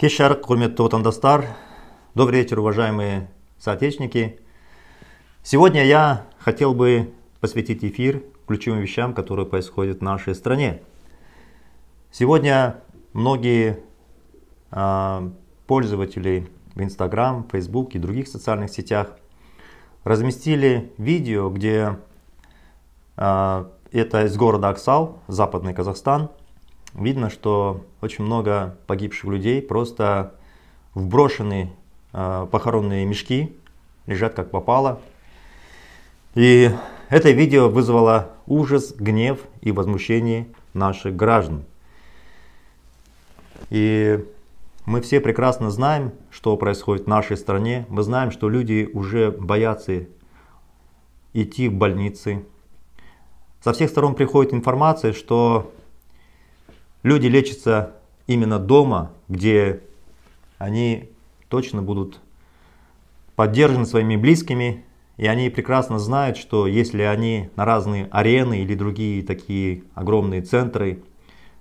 кеш жарық құрметті отандастар добрый вечер уважаемые соотечественники сегодня я хотел бы посвятить эфир ключевым вещам которые происходят в нашей стране сегодня многие э, пользователи в инстаграм фейсбук и других социальных сетях разместили видео где э, это из города аксал западный казахстан видно, что очень много погибших людей просто вброшены э, а, похоронные мешки, лежат как попало. И это видео вызвало ужас, гнев и возмущение наших граждан. И мы все прекрасно знаем, что происходит в нашей стране. Мы знаем, что люди уже боятся идти в больницы. Со всех сторон приходит информация, что Люди лечатся именно дома, где они точно будут поддержаны своими близкими, и они прекрасно знают, что если они на разные арены или другие такие огромные центры,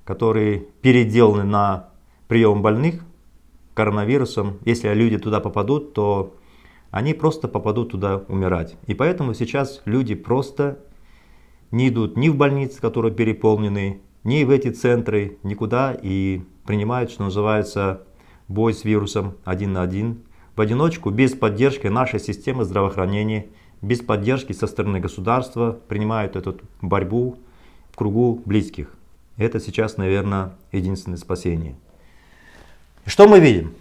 которые переделаны на прием больных коронавирусом, если люди туда попадут, то они просто попадут туда умирать. И поэтому сейчас люди просто не идут ни в больницы, которые переполнены, ни в эти центры, никуда и принимают, что называется, бой с вирусом один на один, в одиночку, без поддержки нашей системы здравоохранения, без поддержки со стороны государства, принимают эту борьбу в кругу близких. Это сейчас, наверное, единственное спасение. Что мы видим?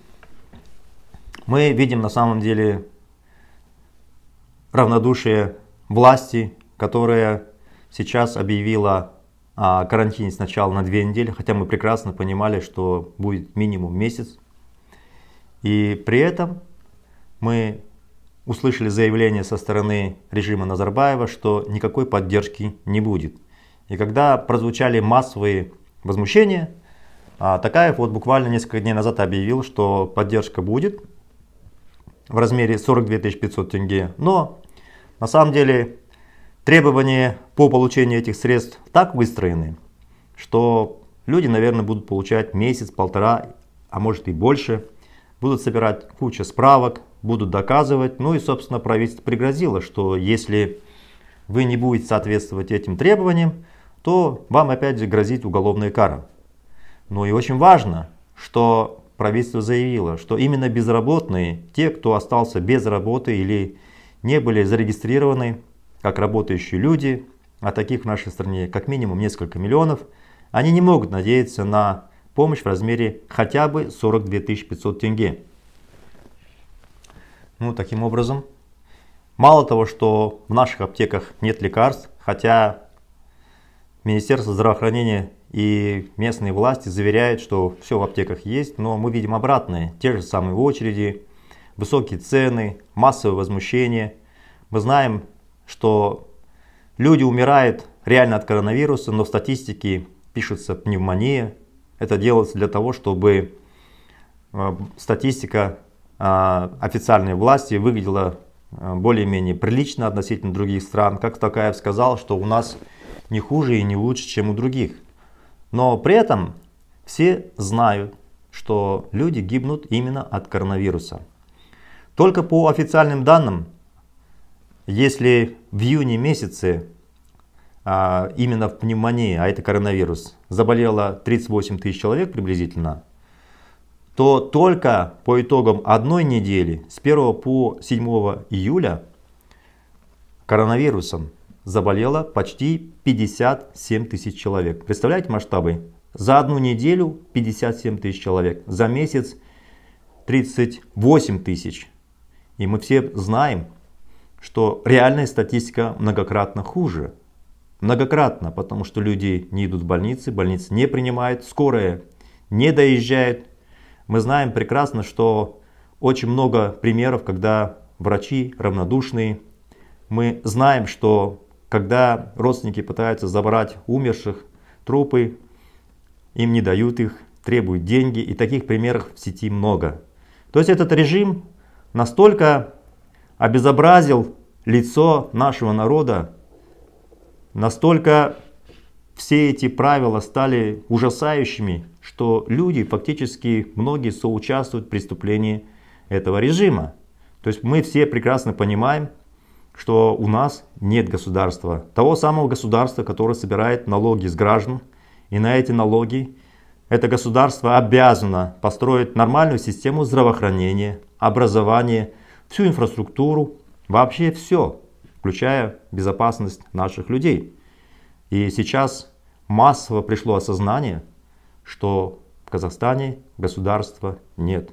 Мы видим на самом деле равнодушие власти, которая сейчас объявила а, карантине сначала на две недели, хотя мы прекрасно понимали, что будет минимум месяц. И при этом мы услышали заявление со стороны режима Назарбаева, что никакой поддержки не будет. И когда прозвучали массовые возмущения, а, Такаев вот буквально несколько дней назад объявил, что поддержка будет в размере 42 500 тенге. Но на самом деле требования по получению этих средств так выстроены, что люди, наверное, будут получать месяц, полтора, а может и больше, будут собирать кучу справок, будут доказывать. Ну и, собственно, правительство пригрозило, что если вы не будете соответствовать этим требованиям, то вам опять же грозит уголовная кара. Ну и очень важно, что правительство заявило, что именно безработные, те, кто остался без работы или не были зарегистрированы как работающие люди, а таких в нашей стране как минимум несколько миллионов, они не могут надеяться на помощь в размере хотя бы 42 500 тенге. Ну, таким образом, мало того, что в наших аптеках нет лекарств, хотя Министерство здравоохранения и местные власти заверяют, что все в аптеках есть, но мы видим обратное. Те же самые очереди, высокие цены, массовое возмущение. Мы знаем что люди умирают реально от коронавируса, но в статистике пишется пневмония. Это делается для того, чтобы э, статистика э, официальной власти выглядела э, более-менее прилично относительно других стран. Как Такаев сказал, что у нас не хуже и не лучше, чем у других. Но при этом все знают, что люди гибнут именно от коронавируса. Только по официальным данным если в июне месяце а, именно в пневмонии, а это коронавирус, заболело 38 тысяч человек приблизительно, то только по итогам одной недели с 1 по 7 июля коронавирусом заболело почти 57 тысяч человек. Представляете масштабы? За одну неделю 57 тысяч человек, за месяц 38 тысяч. И мы все знаем, что реальная статистика многократно хуже. Многократно, потому что люди не идут в больницы, больницы не принимают, скорая не доезжает. Мы знаем прекрасно, что очень много примеров, когда врачи равнодушные. Мы знаем, что когда родственники пытаются забрать умерших трупы, им не дают их, требуют деньги. И таких примеров в сети много. То есть этот режим настолько обезобразил лицо нашего народа. Настолько все эти правила стали ужасающими, что люди фактически многие соучаствуют в преступлении этого режима. То есть мы все прекрасно понимаем, что у нас нет государства. Того самого государства, которое собирает налоги с граждан. И на эти налоги это государство обязано построить нормальную систему здравоохранения, образования, всю инфраструктуру, вообще все, включая безопасность наших людей. И сейчас массово пришло осознание, что в Казахстане государства нет,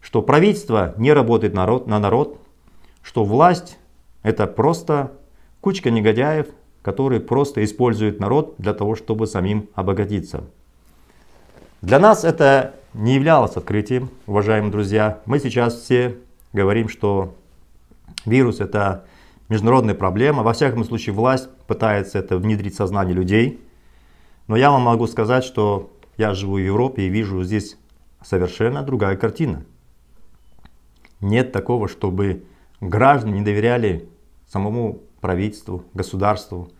что правительство не работает народ, на народ, что власть это просто кучка негодяев, которые просто используют народ для того, чтобы самим обогатиться. Для нас это не являлось открытием, уважаемые друзья. Мы сейчас все говорим, что вирус это международная проблема. Во всяком случае, власть пытается это внедрить в сознание людей. Но я вам могу сказать, что я живу в Европе и вижу здесь совершенно другая картина. Нет такого, чтобы граждане не доверяли самому правительству, государству,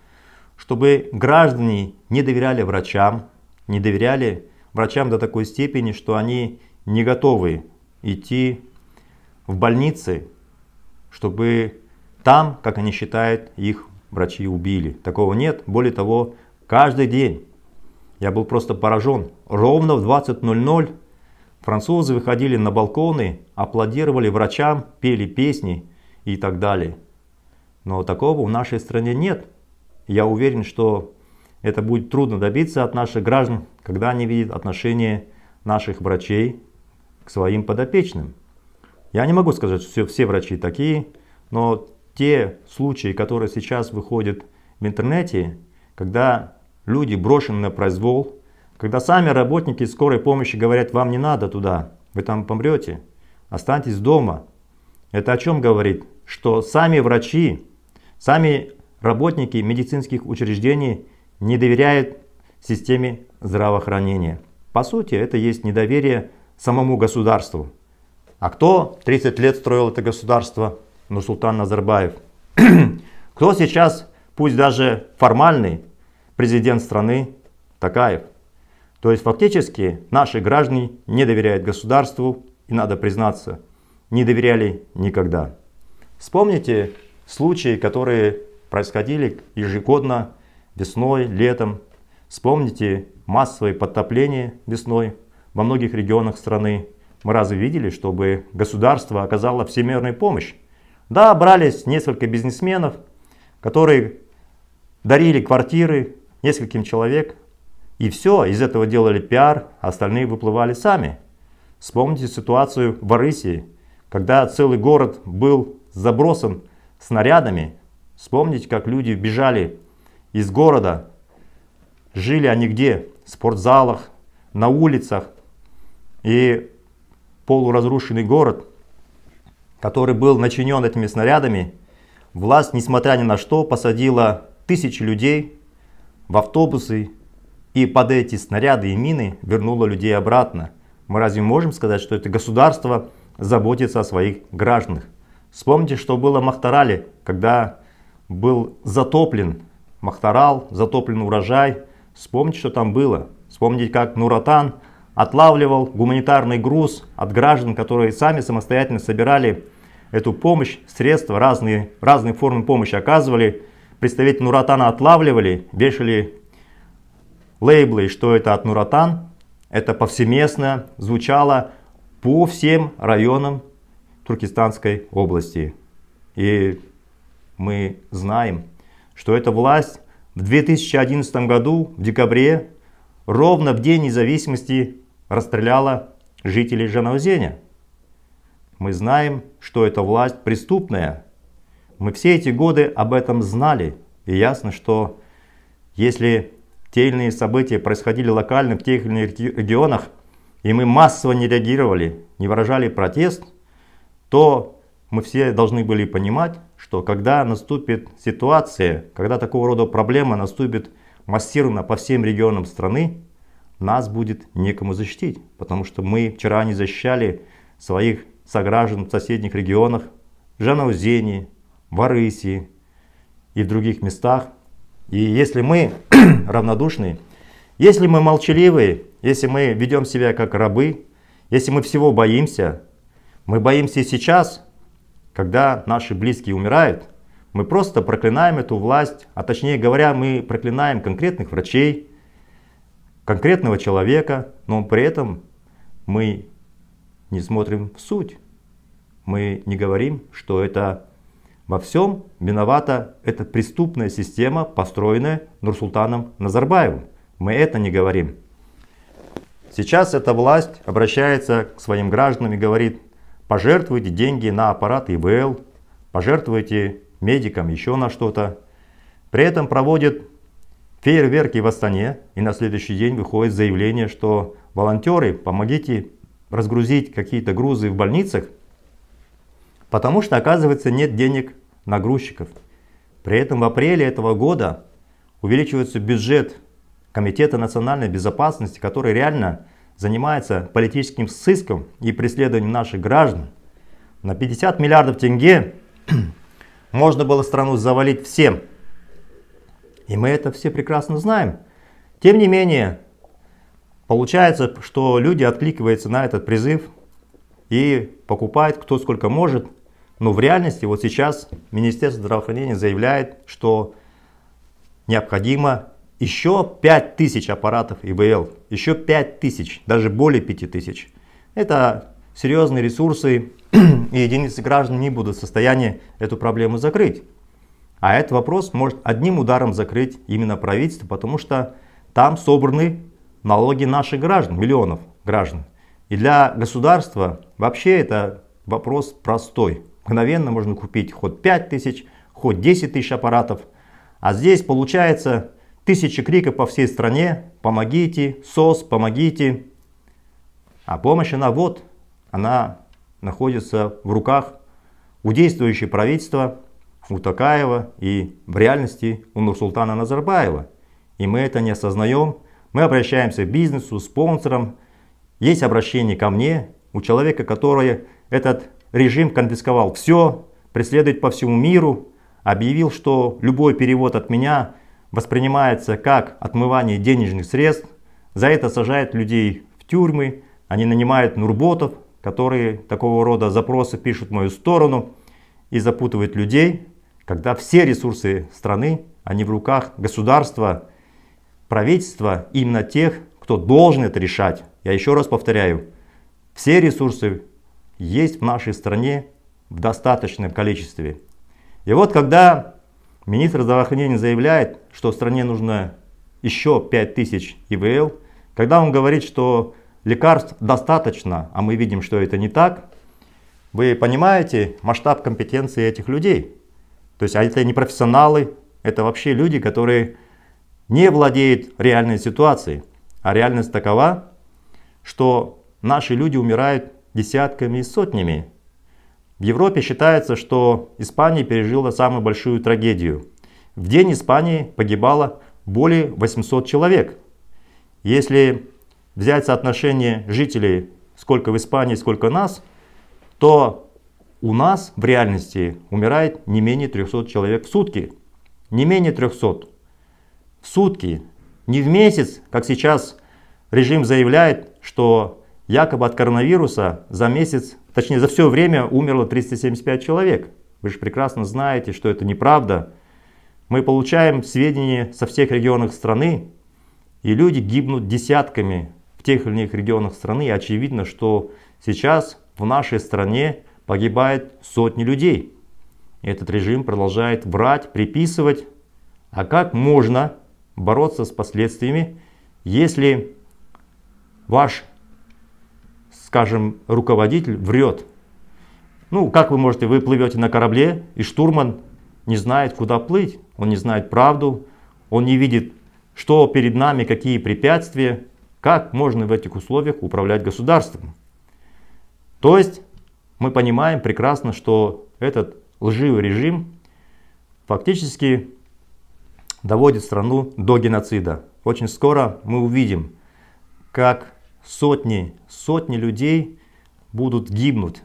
чтобы граждане не доверяли врачам, не доверяли врачам до такой степени, что они не готовы идти в больнице, чтобы там, как они считают, их врачи убили. Такого нет. Более того, каждый день я был просто поражен. Ровно в 20.00 французы выходили на балконы, аплодировали врачам, пели песни и так далее. Но такого в нашей стране нет. Я уверен, что это будет трудно добиться от наших граждан, когда они видят отношение наших врачей к своим подопечным. Я не могу сказать, что все, все врачи такие, но те случаи, которые сейчас выходят в интернете, когда люди брошены на произвол, когда сами работники скорой помощи говорят, вам не надо туда, вы там помрете, останьтесь дома. Это о чем говорит? Что сами врачи, сами работники медицинских учреждений не доверяют системе здравоохранения. По сути, это есть недоверие самому государству. А кто 30 лет строил это государство? Ну султан Назарбаев. кто сейчас, пусть даже формальный, президент страны? Такаев. То есть фактически наши граждане не доверяют государству и, надо признаться, не доверяли никогда. Вспомните случаи, которые происходили ежегодно весной, летом. Вспомните массовые подтопления весной во многих регионах страны. Мы разве видели, чтобы государство оказало всемирную помощь? Да, брались несколько бизнесменов, которые дарили квартиры нескольким человек. И все, из этого делали пиар, а остальные выплывали сами. Вспомните ситуацию в Арысии, когда целый город был забросан снарядами. Вспомните, как люди бежали из города. Жили они где? В спортзалах, на улицах. И полуразрушенный город, который был начинен этими снарядами, власть, несмотря ни на что, посадила тысячи людей в автобусы и под эти снаряды и мины вернула людей обратно. Мы разве можем сказать, что это государство заботится о своих гражданах? Вспомните, что было в Махтарале, когда был затоплен Махтарал, затоплен урожай. Вспомните, что там было. Вспомните, как Нуратан отлавливал гуманитарный груз от граждан, которые сами самостоятельно собирали эту помощь, средства, разные, разные формы помощи оказывали. Представители Нуратана отлавливали, вешали лейблы, что это от Нуратан. Это повсеместно звучало по всем районам Туркестанской области. И мы знаем, что эта власть в 2011 году, в декабре, ровно в день независимости расстреляла жителей Жанаузеня. Мы знаем, что эта власть преступная. Мы все эти годы об этом знали. И ясно, что если те или иные события происходили локально в тех или иных регионах, и мы массово не реагировали, не выражали протест, то мы все должны были понимать, что когда наступит ситуация, когда такого рода проблема наступит массированно по всем регионам страны, нас будет некому защитить, потому что мы вчера не защищали своих сограждан в соседних регионах, в Жанаузении, в Арысии и в других местах. И если мы равнодушны, если мы молчаливые, если мы ведем себя как рабы, если мы всего боимся, мы боимся и сейчас, когда наши близкие умирают, мы просто проклинаем эту власть, а точнее говоря, мы проклинаем конкретных врачей, конкретного человека, но при этом мы не смотрим в суть. Мы не говорим, что это во всем виновата эта преступная система, построенная Нурсултаном Назарбаевым. Мы это не говорим. Сейчас эта власть обращается к своим гражданам и говорит, пожертвуйте деньги на аппарат ИВЛ, пожертвуйте медикам еще на что-то. При этом проводит фейерверки в Астане, и на следующий день выходит заявление, что волонтеры, помогите разгрузить какие-то грузы в больницах, потому что, оказывается, нет денег на грузчиков. При этом в апреле этого года увеличивается бюджет Комитета национальной безопасности, который реально занимается политическим сыском и преследованием наших граждан. На 50 миллиардов тенге можно было страну завалить всем – и мы это все прекрасно знаем. Тем не менее, получается, что люди откликиваются на этот призыв и покупают кто сколько может. Но в реальности вот сейчас Министерство здравоохранения заявляет, что необходимо еще 5000 аппаратов ИВЛ, еще 5000, даже более 5000. Это серьезные ресурсы, и единицы граждан не будут в состоянии эту проблему закрыть. А этот вопрос может одним ударом закрыть именно правительство, потому что там собраны налоги наших граждан, миллионов граждан. И для государства вообще это вопрос простой. Мгновенно можно купить хоть 5 тысяч, хоть 10 тысяч аппаратов. А здесь получается тысячи криков по всей стране «помогите», «СОС», «помогите». А помощь она вот, она находится в руках у действующего правительства, у Такаева и в реальности у Нурсултана Назарбаева. И мы это не осознаем. Мы обращаемся к бизнесу, спонсорам. Есть обращение ко мне, у человека, который этот режим конфисковал все, преследует по всему миру, объявил, что любой перевод от меня воспринимается как отмывание денежных средств. За это сажают людей в тюрьмы, они нанимают нурботов, которые такого рода запросы пишут в мою сторону и запутывают людей когда все ресурсы страны, они в руках государства, правительства, именно тех, кто должен это решать. Я еще раз повторяю, все ресурсы есть в нашей стране в достаточном количестве. И вот когда министр здравоохранения заявляет, что стране нужно еще 5000 ИВЛ, когда он говорит, что лекарств достаточно, а мы видим, что это не так, вы понимаете масштаб компетенции этих людей. То есть а это не профессионалы, это вообще люди, которые не владеют реальной ситуацией. А реальность такова, что наши люди умирают десятками и сотнями. В Европе считается, что Испания пережила самую большую трагедию. В день Испании погибало более 800 человек. Если взять соотношение жителей, сколько в Испании, сколько нас, то у нас в реальности умирает не менее 300 человек в сутки. Не менее 300 в сутки, не в месяц, как сейчас режим заявляет, что якобы от коронавируса за месяц, точнее за все время умерло 375 человек. Вы же прекрасно знаете, что это неправда. Мы получаем сведения со всех регионов страны, и люди гибнут десятками в тех или иных регионах страны. И очевидно, что сейчас в нашей стране погибает сотни людей. Этот режим продолжает врать, приписывать. А как можно бороться с последствиями, если ваш, скажем, руководитель врет? Ну, как вы можете, вы плывете на корабле, и штурман не знает, куда плыть, он не знает правду, он не видит, что перед нами, какие препятствия, как можно в этих условиях управлять государством. То есть мы понимаем прекрасно, что этот лживый режим фактически доводит страну до геноцида. Очень скоро мы увидим, как сотни, сотни людей будут гибнуть.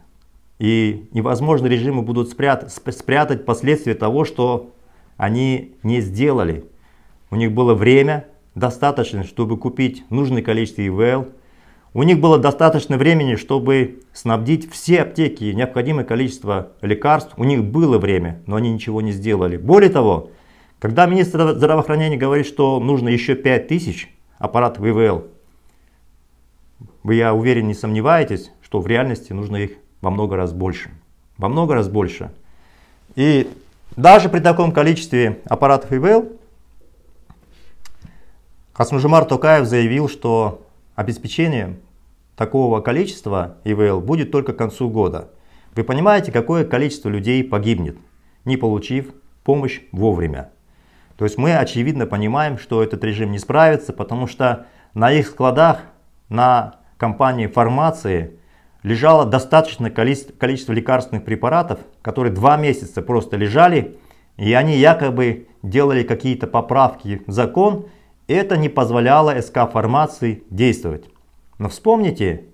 И невозможно режимы будут спрятать, спрятать последствия того, что они не сделали. У них было время достаточно, чтобы купить нужное количество ИВЛ, у них было достаточно времени, чтобы снабдить все аптеки необходимое количество лекарств. У них было время, но они ничего не сделали. Более того, когда министр здравоохранения говорит, что нужно еще 5000 аппаратов ИВЛ, вы, я уверен, не сомневаетесь, что в реальности нужно их во много раз больше. Во много раз больше. И даже при таком количестве аппаратов ИВЛ Хасмужимар Токаев заявил, что Обеспечение такого количества ИВЛ будет только к концу года. Вы понимаете, какое количество людей погибнет, не получив помощь вовремя. То есть мы очевидно понимаем, что этот режим не справится, потому что на их складах, на компании фармации лежало достаточное количество лекарственных препаратов, которые два месяца просто лежали, и они якобы делали какие-то поправки в закон, это не позволяло СК-формации действовать. Но вспомните,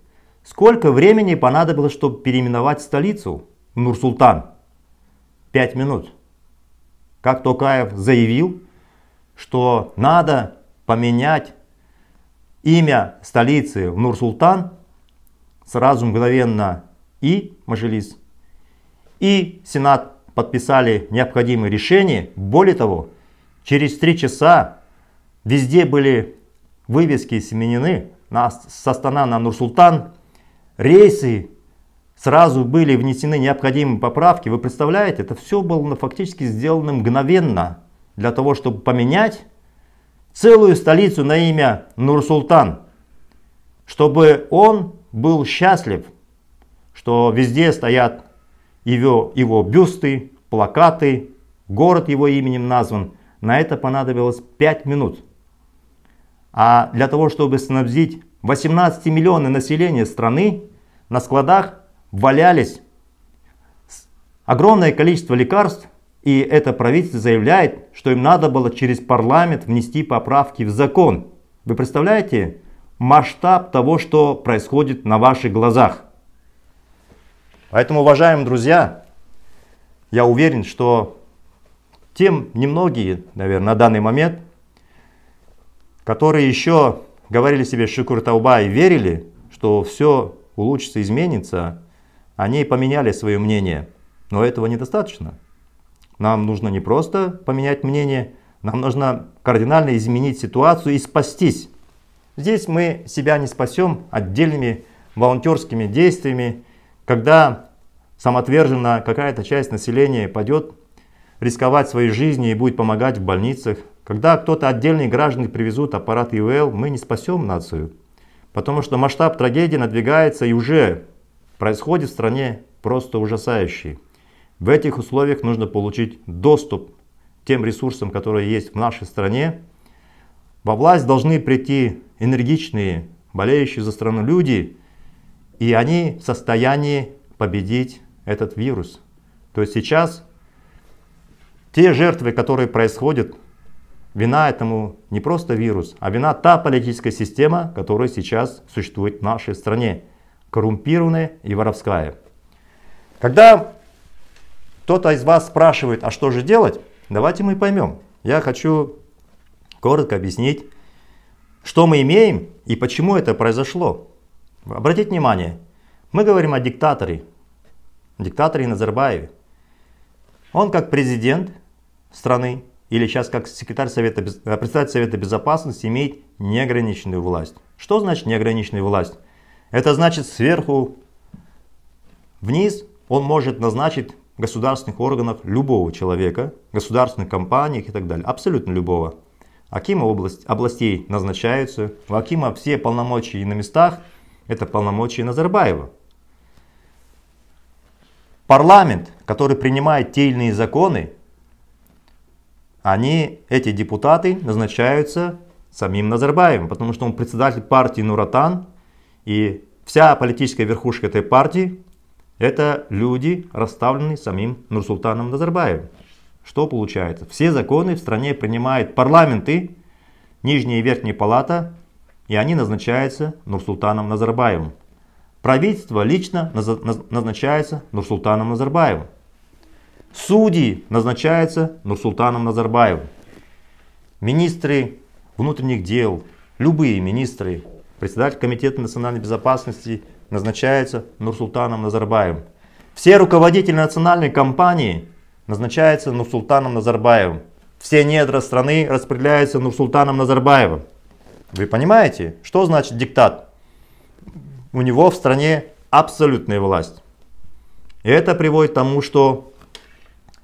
сколько времени понадобилось, чтобы переименовать столицу Нур-Султан? Пять минут. Как Токаев заявил, что надо поменять имя столицы в Нур-Султан, сразу мгновенно и Мажилис, и Сенат подписали необходимые решения. Более того, через три часа Везде были вывески сменены на, с Астана на Нурсултан. Рейсы сразу были внесены необходимые поправки. Вы представляете, это все было фактически сделано мгновенно для того, чтобы поменять целую столицу на имя Нурсултан, чтобы он был счастлив, что везде стоят его, его бюсты, плакаты, город его именем назван. На это понадобилось 5 минут. А для того, чтобы снабдить 18 миллионов населения страны, на складах валялись огромное количество лекарств, и это правительство заявляет, что им надо было через парламент внести поправки в закон. Вы представляете масштаб того, что происходит на ваших глазах? Поэтому, уважаемые друзья, я уверен, что тем немногие, наверное, на данный момент – которые еще говорили себе Шикур Тауба и верили, что все улучшится, изменится, они поменяли свое мнение. Но этого недостаточно. Нам нужно не просто поменять мнение, нам нужно кардинально изменить ситуацию и спастись. Здесь мы себя не спасем отдельными волонтерскими действиями, когда самоотверженно какая-то часть населения пойдет рисковать своей жизнью и будет помогать в больницах, когда кто-то отдельный граждане привезут аппарат ИВЛ, мы не спасем нацию, потому что масштаб трагедии надвигается и уже происходит в стране просто ужасающий. В этих условиях нужно получить доступ к тем ресурсам, которые есть в нашей стране. Во власть должны прийти энергичные, болеющие за страну люди, и они в состоянии победить этот вирус. То есть сейчас те жертвы, которые происходят Вина этому не просто вирус, а вина та политическая система, которая сейчас существует в нашей стране, коррумпированная и воровская. Когда кто-то из вас спрашивает, а что же делать, давайте мы поймем. Я хочу коротко объяснить, что мы имеем и почему это произошло. Обратите внимание, мы говорим о диктаторе, диктаторе Назарбаеве. Он как президент страны или сейчас как секретарь Совета, э, представитель Совета Безопасности имеет неограниченную власть. Что значит неограниченная власть? Это значит сверху вниз он может назначить государственных органов любого человека, государственных компаний и так далее, абсолютно любого. Акимы область, областей назначаются, у а Акима все полномочия на местах, это полномочия Назарбаева. Парламент, который принимает те или иные законы, они, эти депутаты назначаются самим Назарбаевым, потому что он председатель партии Нуратан, и вся политическая верхушка этой партии – это люди, расставленные самим Нурсултаном Назарбаевым. Что получается? Все законы в стране принимают парламенты, нижняя и верхняя палата, и они назначаются Нурсултаном Назарбаевым. Правительство лично назначается Нурсултаном Назарбаевым. Судьи назначаются Нурсултаном Назарбаевым. Министры внутренних дел, любые министры, председатель Комитета национальной безопасности назначается Нурсултаном Назарбаевым. Все руководители национальной компании назначаются Нурсултаном Назарбаевым. Все недра страны распределяются Нурсултаном Назарбаевым. Вы понимаете, что значит диктат? У него в стране абсолютная власть. И это приводит к тому, что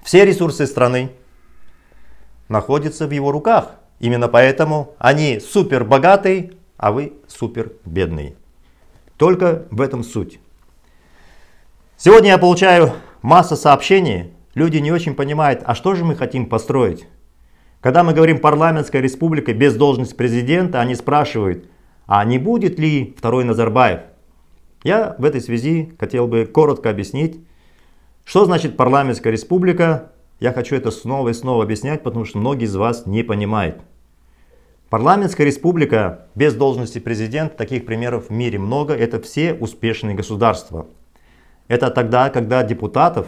все ресурсы страны находятся в его руках. Именно поэтому они супер богатые, а вы супер бедные. Только в этом суть. Сегодня я получаю масса сообщений. Люди не очень понимают, а что же мы хотим построить. Когда мы говорим парламентская республика без должности президента, они спрашивают, а не будет ли второй Назарбаев? Я в этой связи хотел бы коротко объяснить, что значит парламентская республика? Я хочу это снова и снова объяснять, потому что многие из вас не понимают. Парламентская республика без должности президента, таких примеров в мире много, это все успешные государства. Это тогда, когда депутатов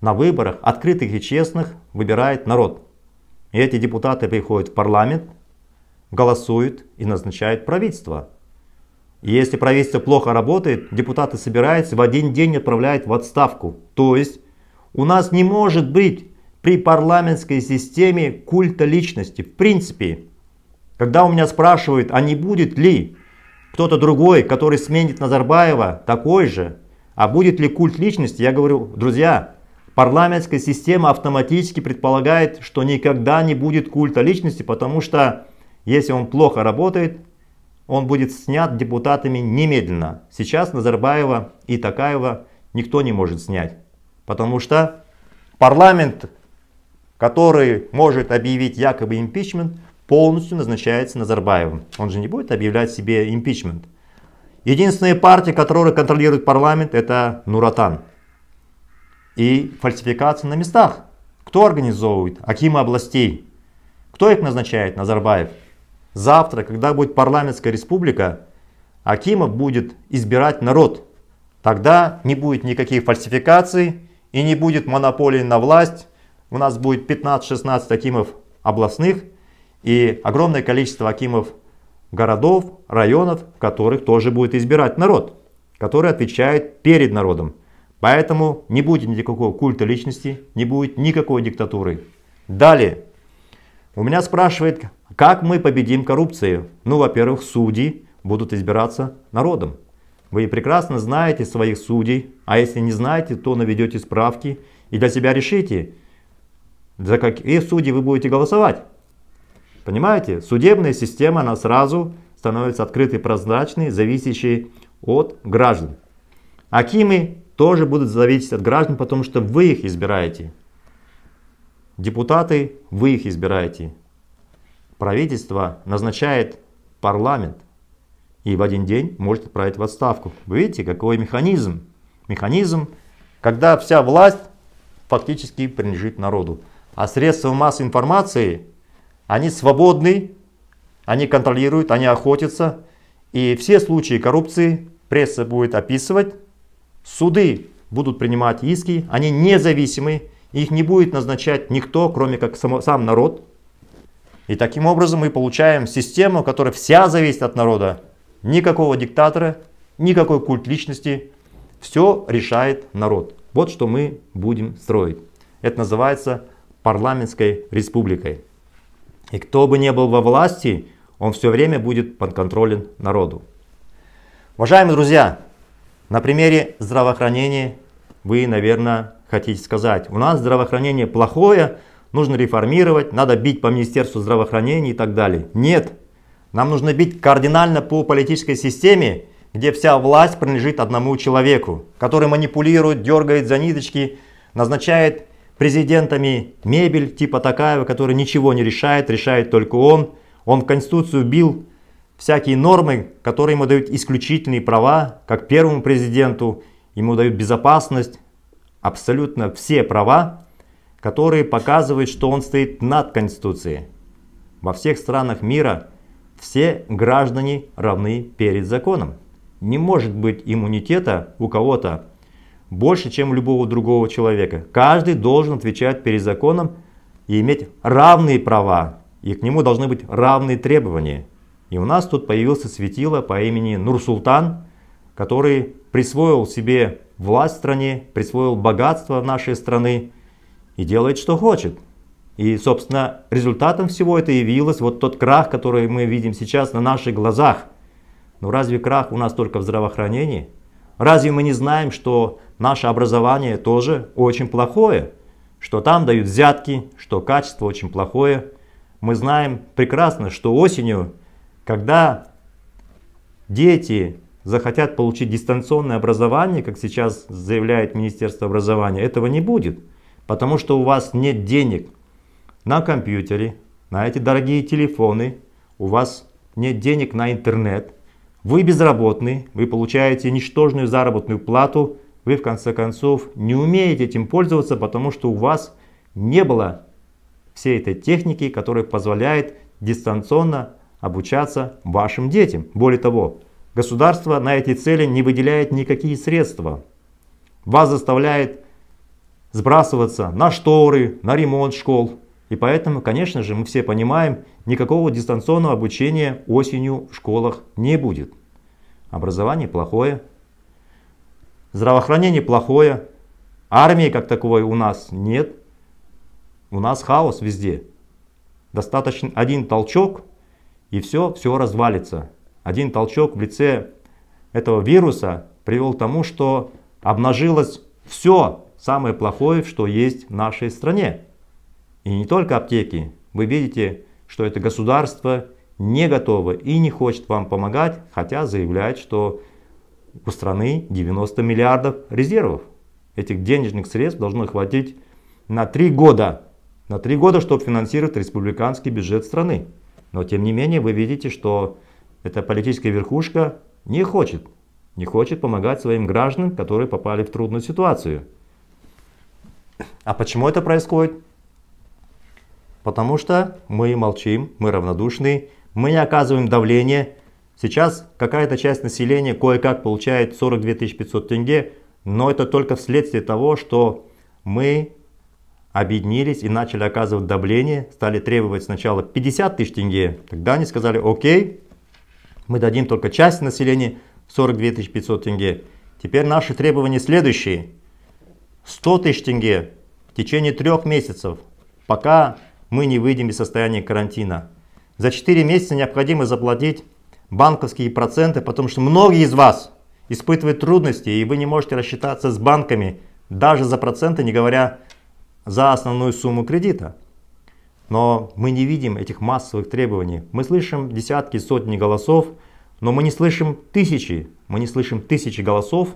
на выборах, открытых и честных, выбирает народ. И эти депутаты приходят в парламент, голосуют и назначают правительство. Если правительство плохо работает, депутаты собираются, в один день отправляют в отставку. То есть у нас не может быть при парламентской системе культа личности. В принципе, когда у меня спрашивают, а не будет ли кто-то другой, который сменит Назарбаева, такой же, а будет ли культ личности, я говорю, друзья, парламентская система автоматически предполагает, что никогда не будет культа личности, потому что если он плохо работает, он будет снят депутатами немедленно. Сейчас Назарбаева и Такаева никто не может снять, потому что парламент, который может объявить якобы импичмент, полностью назначается Назарбаевым. Он же не будет объявлять себе импичмент. Единственная партия, которая контролирует парламент, это Нуратан. И фальсификация на местах. Кто организовывает? Акимы областей. Кто их назначает? Назарбаев. Завтра, когда будет парламентская республика, Акима будет избирать народ. Тогда не будет никаких фальсификаций и не будет монополии на власть. У нас будет 15-16 Акимов областных и огромное количество Акимов городов, районов, в которых тоже будет избирать народ, который отвечает перед народом. Поэтому не будет никакого культа личности, не будет никакой диктатуры. Далее. У меня спрашивает как мы победим коррупцию? Ну, во-первых, судьи будут избираться народом. Вы прекрасно знаете своих судей, а если не знаете, то наведете справки и для себя решите, за какие судьи вы будете голосовать. Понимаете? Судебная система, она сразу становится открытой, прозрачной, зависящей от граждан. Акимы тоже будут зависеть от граждан, потому что вы их избираете. Депутаты, вы их избираете правительство назначает парламент и в один день может отправить в отставку. Вы видите, какой механизм? Механизм, когда вся власть фактически принадлежит народу. А средства массовой информации, они свободны, они контролируют, они охотятся. И все случаи коррупции пресса будет описывать, суды будут принимать иски, они независимы, их не будет назначать никто, кроме как сам, сам народ, и таким образом мы получаем систему, которая вся зависит от народа. Никакого диктатора, никакой культ личности. Все решает народ. Вот что мы будем строить. Это называется парламентской республикой. И кто бы ни был во власти, он все время будет подконтролен народу. Уважаемые друзья, на примере здравоохранения вы, наверное, хотите сказать, у нас здравоохранение плохое, нужно реформировать, надо бить по Министерству здравоохранения и так далее. Нет, нам нужно бить кардинально по политической системе, где вся власть принадлежит одному человеку, который манипулирует, дергает за ниточки, назначает президентами мебель типа Такаева, который ничего не решает, решает только он. Он в Конституцию бил всякие нормы, которые ему дают исключительные права, как первому президенту, ему дают безопасность, абсолютно все права, которые показывают, что он стоит над Конституцией. Во всех странах мира все граждане равны перед законом. Не может быть иммунитета у кого-то больше, чем у любого другого человека. Каждый должен отвечать перед законом и иметь равные права, и к нему должны быть равные требования. И у нас тут появился светило по имени Нурсултан, который присвоил себе власть в стране, присвоил богатство нашей страны, и делает, что хочет. И, собственно, результатом всего это явилось вот тот крах, который мы видим сейчас на наших глазах. Но ну, разве крах у нас только в здравоохранении? Разве мы не знаем, что наше образование тоже очень плохое? Что там дают взятки, что качество очень плохое. Мы знаем прекрасно, что осенью, когда дети захотят получить дистанционное образование, как сейчас заявляет Министерство образования, этого не будет потому что у вас нет денег на компьютере, на эти дорогие телефоны, у вас нет денег на интернет, вы безработны, вы получаете ничтожную заработную плату, вы в конце концов не умеете этим пользоваться, потому что у вас не было всей этой техники, которая позволяет дистанционно обучаться вашим детям. Более того, государство на эти цели не выделяет никакие средства. Вас заставляет сбрасываться на шторы, на ремонт школ. И поэтому, конечно же, мы все понимаем, никакого дистанционного обучения осенью в школах не будет. Образование плохое, здравоохранение плохое, армии как таковой у нас нет, у нас хаос везде. Достаточно один толчок, и все, все развалится. Один толчок в лице этого вируса привел к тому, что обнажилось все, самое плохое, что есть в нашей стране. И не только аптеки. Вы видите, что это государство не готово и не хочет вам помогать, хотя заявляет, что у страны 90 миллиардов резервов. Этих денежных средств должно хватить на 3 года. На 3 года, чтобы финансировать республиканский бюджет страны. Но тем не менее вы видите, что эта политическая верхушка не хочет. Не хочет помогать своим гражданам, которые попали в трудную ситуацию. А почему это происходит? Потому что мы молчим, мы равнодушны, мы не оказываем давление. Сейчас какая-то часть населения кое-как получает 42 500 тенге, но это только вследствие того, что мы объединились и начали оказывать давление, стали требовать сначала 50 тысяч тенге. Тогда они сказали, окей, мы дадим только часть населения 42 500 тенге. Теперь наши требования следующие – 100 тысяч тенге в течение трех месяцев, пока мы не выйдем из состояния карантина. За 4 месяца необходимо заплатить банковские проценты, потому что многие из вас испытывают трудности, и вы не можете рассчитаться с банками даже за проценты, не говоря за основную сумму кредита. Но мы не видим этих массовых требований. Мы слышим десятки, сотни голосов, но мы не слышим тысячи, мы не слышим тысячи голосов,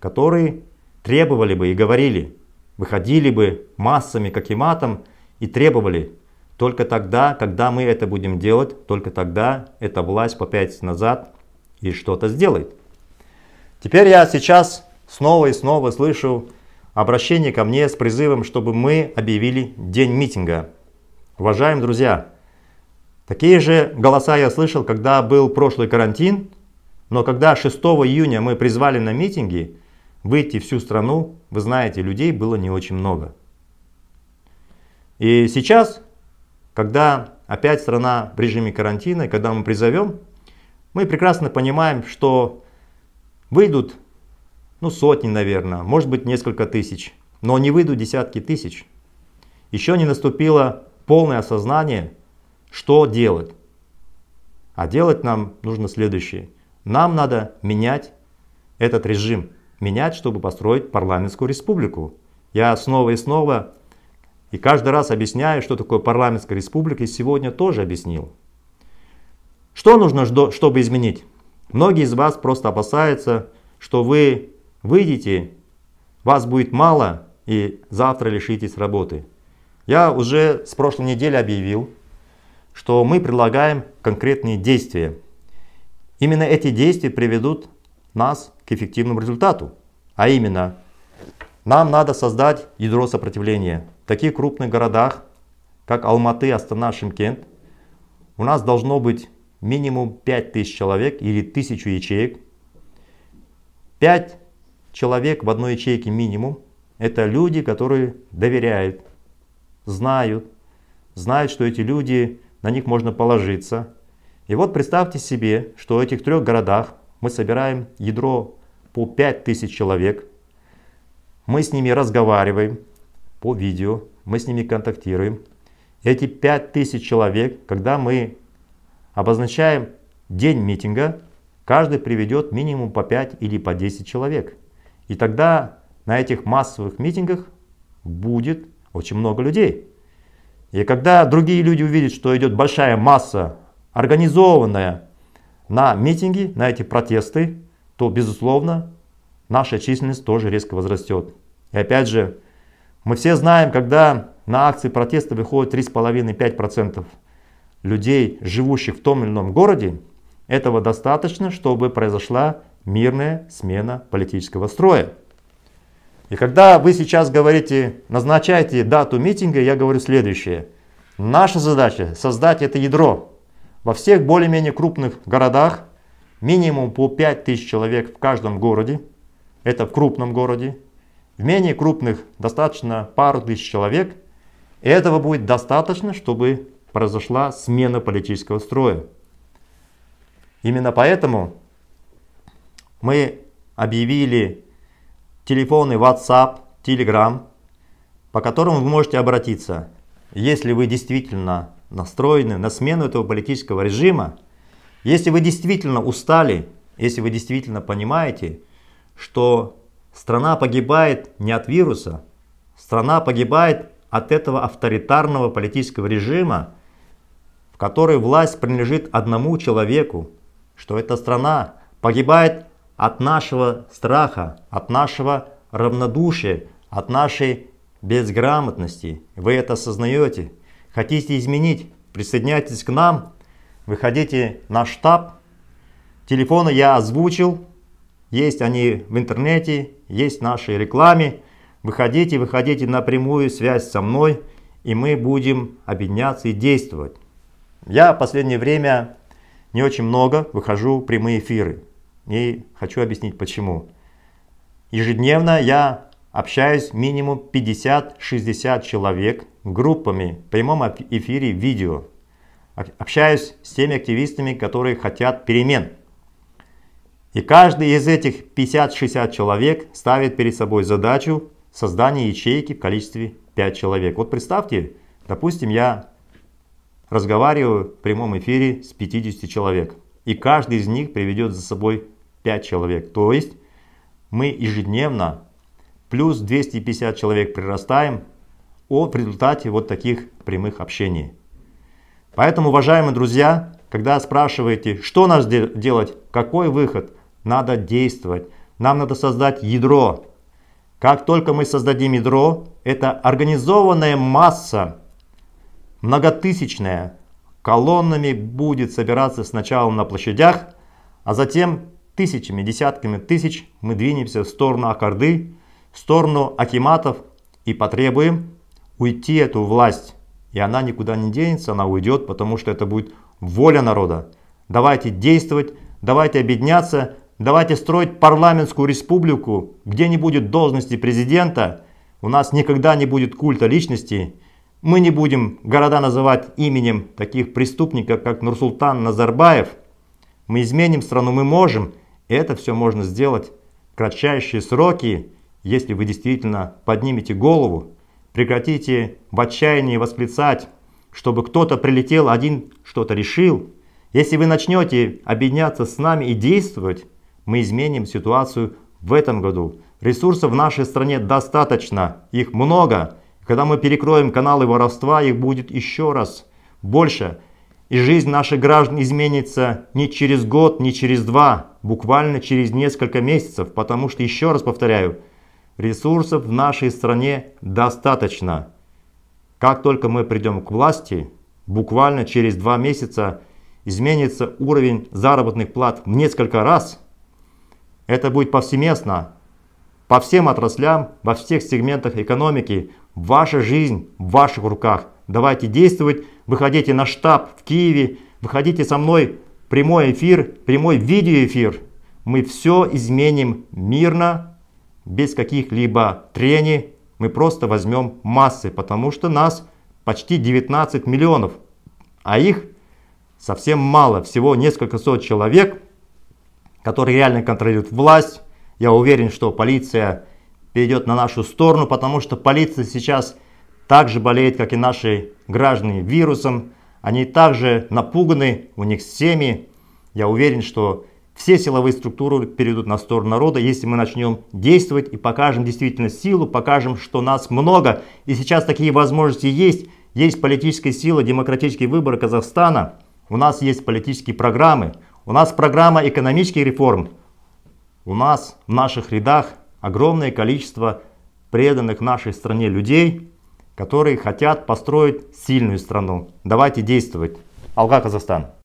которые требовали бы и говорили, выходили бы массами, как и матом, и требовали. Только тогда, когда мы это будем делать, только тогда эта власть попятится назад и что-то сделает. Теперь я сейчас снова и снова слышу обращение ко мне с призывом, чтобы мы объявили день митинга. Уважаемые друзья, такие же голоса я слышал, когда был прошлый карантин, но когда 6 июня мы призвали на митинги – выйти всю страну, вы знаете, людей было не очень много. И сейчас, когда опять страна в режиме карантина, и когда мы призовем, мы прекрасно понимаем, что выйдут ну, сотни, наверное, может быть, несколько тысяч, но не выйдут десятки тысяч. Еще не наступило полное осознание, что делать. А делать нам нужно следующее. Нам надо менять этот режим – менять, чтобы построить парламентскую республику. Я снова и снова и каждый раз объясняю, что такое парламентская республика, и сегодня тоже объяснил. Что нужно, чтобы изменить? Многие из вас просто опасаются, что вы выйдете, вас будет мало, и завтра лишитесь работы. Я уже с прошлой недели объявил, что мы предлагаем конкретные действия. Именно эти действия приведут нас к эффективному результату. А именно, нам надо создать ядро сопротивления. В таких крупных городах, как Алматы, Астана, Шимкент, у нас должно быть минимум 5000 человек или 1000 ячеек. 5 человек в одной ячейке минимум. Это люди, которые доверяют, знают, знают, что эти люди, на них можно положиться. И вот представьте себе, что в этих трех городах мы собираем ядро по 5000 человек, мы с ними разговариваем по видео, мы с ними контактируем. Эти 5000 человек, когда мы обозначаем день митинга, каждый приведет минимум по 5 или по 10 человек. И тогда на этих массовых митингах будет очень много людей. И когда другие люди увидят, что идет большая масса, организованная, на митинги, на эти протесты, то, безусловно, наша численность тоже резко возрастет. И опять же, мы все знаем, когда на акции протеста выходит 3,5-5% людей, живущих в том или ином городе, этого достаточно, чтобы произошла мирная смена политического строя. И когда вы сейчас говорите, назначаете дату митинга, я говорю следующее. Наша задача создать это ядро, во всех более-менее крупных городах минимум по 5000 человек в каждом городе. Это в крупном городе. В менее крупных достаточно пару тысяч человек. И этого будет достаточно, чтобы произошла смена политического строя. Именно поэтому мы объявили телефоны WhatsApp, Telegram, по которым вы можете обратиться, если вы действительно настроены на смену этого политического режима. Если вы действительно устали, если вы действительно понимаете, что страна погибает не от вируса, страна погибает от этого авторитарного политического режима, в которой власть принадлежит одному человеку, что эта страна погибает от нашего страха, от нашего равнодушия, от нашей безграмотности. Вы это осознаете. Хотите изменить? Присоединяйтесь к нам, выходите на штаб. Телефоны я озвучил, есть они в интернете, есть в нашей рекламе. Выходите, выходите на прямую связь со мной, и мы будем объединяться и действовать. Я в последнее время не очень много выхожу в прямые эфиры. И хочу объяснить почему. Ежедневно я общаюсь минимум 50-60 человек группами в прямом эфире видео. Общаюсь с теми активистами, которые хотят перемен. И каждый из этих 50-60 человек ставит перед собой задачу создания ячейки в количестве 5 человек. Вот представьте, допустим, я разговариваю в прямом эфире с 50 человек. И каждый из них приведет за собой 5 человек. То есть мы ежедневно плюс 250 человек прирастаем о результате вот таких прямых общений. Поэтому, уважаемые друзья, когда спрашиваете, что нас делать, какой выход, надо действовать. Нам надо создать ядро. Как только мы создадим ядро, это организованная масса, многотысячная, колоннами будет собираться сначала на площадях, а затем тысячами, десятками тысяч мы двинемся в сторону Акарды в сторону акиматов и потребуем уйти эту власть. И она никуда не денется, она уйдет, потому что это будет воля народа. Давайте действовать, давайте объединяться, давайте строить парламентскую республику, где не будет должности президента, у нас никогда не будет культа личности, мы не будем города называть именем таких преступников, как Нурсултан Назарбаев. Мы изменим страну, мы можем. И это все можно сделать в кратчайшие сроки если вы действительно поднимете голову, прекратите в отчаянии восклицать, чтобы кто-то прилетел, один что-то решил. Если вы начнете объединяться с нами и действовать, мы изменим ситуацию в этом году. Ресурсов в нашей стране достаточно, их много. Когда мы перекроем каналы воровства, их будет еще раз больше. И жизнь наших граждан изменится не через год, не через два, буквально через несколько месяцев. Потому что, еще раз повторяю, Ресурсов в нашей стране достаточно. Как только мы придем к власти, буквально через два месяца изменится уровень заработных плат в несколько раз. Это будет повсеместно. По всем отраслям, во всех сегментах экономики. Ваша жизнь в ваших руках. Давайте действовать. Выходите на штаб в Киеве. Выходите со мной прямой эфир, прямой видеоэфир. Мы все изменим мирно, без каких-либо трений мы просто возьмем массы, потому что нас почти 19 миллионов, а их совсем мало, всего несколько сот человек, которые реально контролируют власть. Я уверен, что полиция перейдет на нашу сторону, потому что полиция сейчас также болеет, как и наши граждане, вирусом. Они также напуганы, у них семьи. Я уверен, что все силовые структуры перейдут на сторону народа, если мы начнем действовать и покажем действительно силу, покажем, что нас много. И сейчас такие возможности есть. Есть политическая сила, демократические выборы Казахстана. У нас есть политические программы. У нас программа экономических реформ. У нас в наших рядах огромное количество преданных нашей стране людей, которые хотят построить сильную страну. Давайте действовать. Алга, Казахстан.